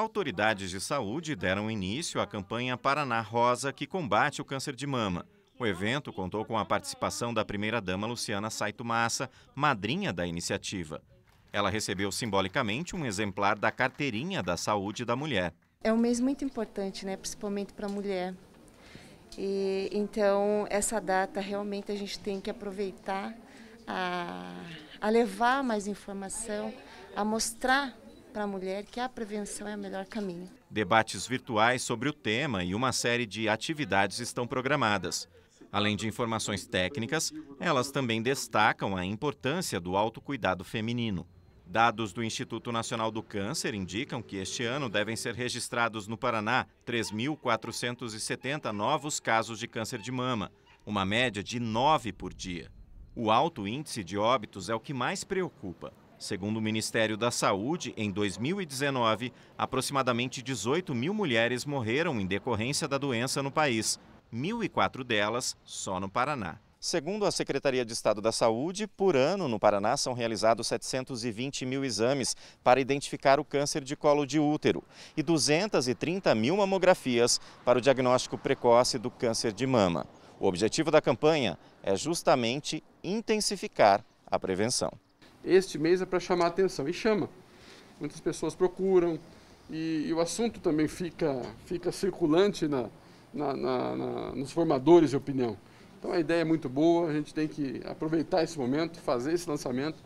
autoridades de saúde deram início à campanha Paraná Rosa, que combate o câncer de mama. O evento contou com a participação da primeira-dama Luciana Saito Massa, madrinha da iniciativa. Ela recebeu simbolicamente um exemplar da carteirinha da saúde da mulher. É um mês muito importante, né? principalmente para a mulher. E, então, essa data realmente a gente tem que aproveitar a, a levar mais informação, a mostrar para a mulher que a prevenção é o melhor caminho. Debates virtuais sobre o tema e uma série de atividades estão programadas. Além de informações técnicas, elas também destacam a importância do autocuidado feminino. Dados do Instituto Nacional do Câncer indicam que este ano devem ser registrados no Paraná 3.470 novos casos de câncer de mama, uma média de 9 por dia. O alto índice de óbitos é o que mais preocupa. Segundo o Ministério da Saúde, em 2019, aproximadamente 18 mil mulheres morreram em decorrência da doença no país, 1.004 delas só no Paraná. Segundo a Secretaria de Estado da Saúde, por ano no Paraná são realizados 720 mil exames para identificar o câncer de colo de útero e 230 mil mamografias para o diagnóstico precoce do câncer de mama. O objetivo da campanha é justamente intensificar a prevenção este mês é para chamar a atenção. E chama. Muitas pessoas procuram e, e o assunto também fica, fica circulante na, na, na, na, nos formadores de opinião. Então a ideia é muito boa, a gente tem que aproveitar esse momento, fazer esse lançamento.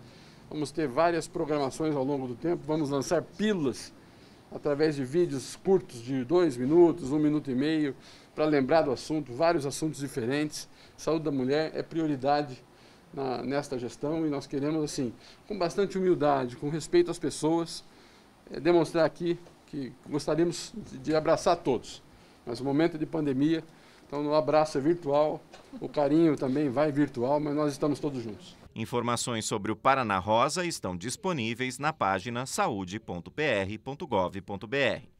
Vamos ter várias programações ao longo do tempo, vamos lançar pílulas através de vídeos curtos de dois minutos, um minuto e meio, para lembrar do assunto, vários assuntos diferentes. Saúde da mulher é prioridade na, nesta gestão e nós queremos, assim, com bastante humildade, com respeito às pessoas, é, demonstrar aqui que gostaríamos de, de abraçar todos. Mas o momento é de pandemia, então o abraço é virtual, o carinho também vai virtual, mas nós estamos todos juntos. Informações sobre o Paraná Rosa estão disponíveis na página saúde.pr.gov.br.